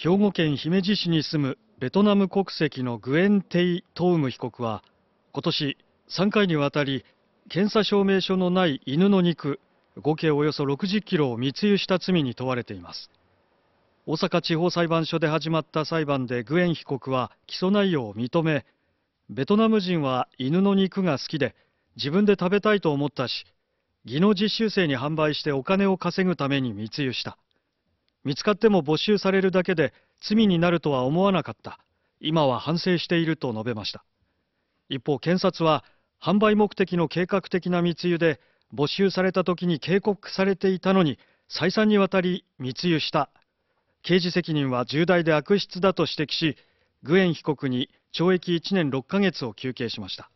兵庫県姫路市に住むベトナム国籍のグエン・テイ・トウム被告は今年3回にわたり検査証明書のない犬の肉合計およそ60キロを密輸した罪に問われています大阪地方裁判所で始まった裁判でグエン被告は起訴内容を認めベトナム人は犬の肉が好きで自分で食べたいと思ったし技能実習生に販売してお金を稼ぐために密輸した見つかっても没収されるだけで罪になるとは思わなかった今は反省していると述べました一方検察は販売目的の計画的な密輸で没収された時に警告されていたのに再三にわたり密輸した刑事責任は重大で悪質だと指摘しグエン被告に懲役1年6ヶ月を求刑しました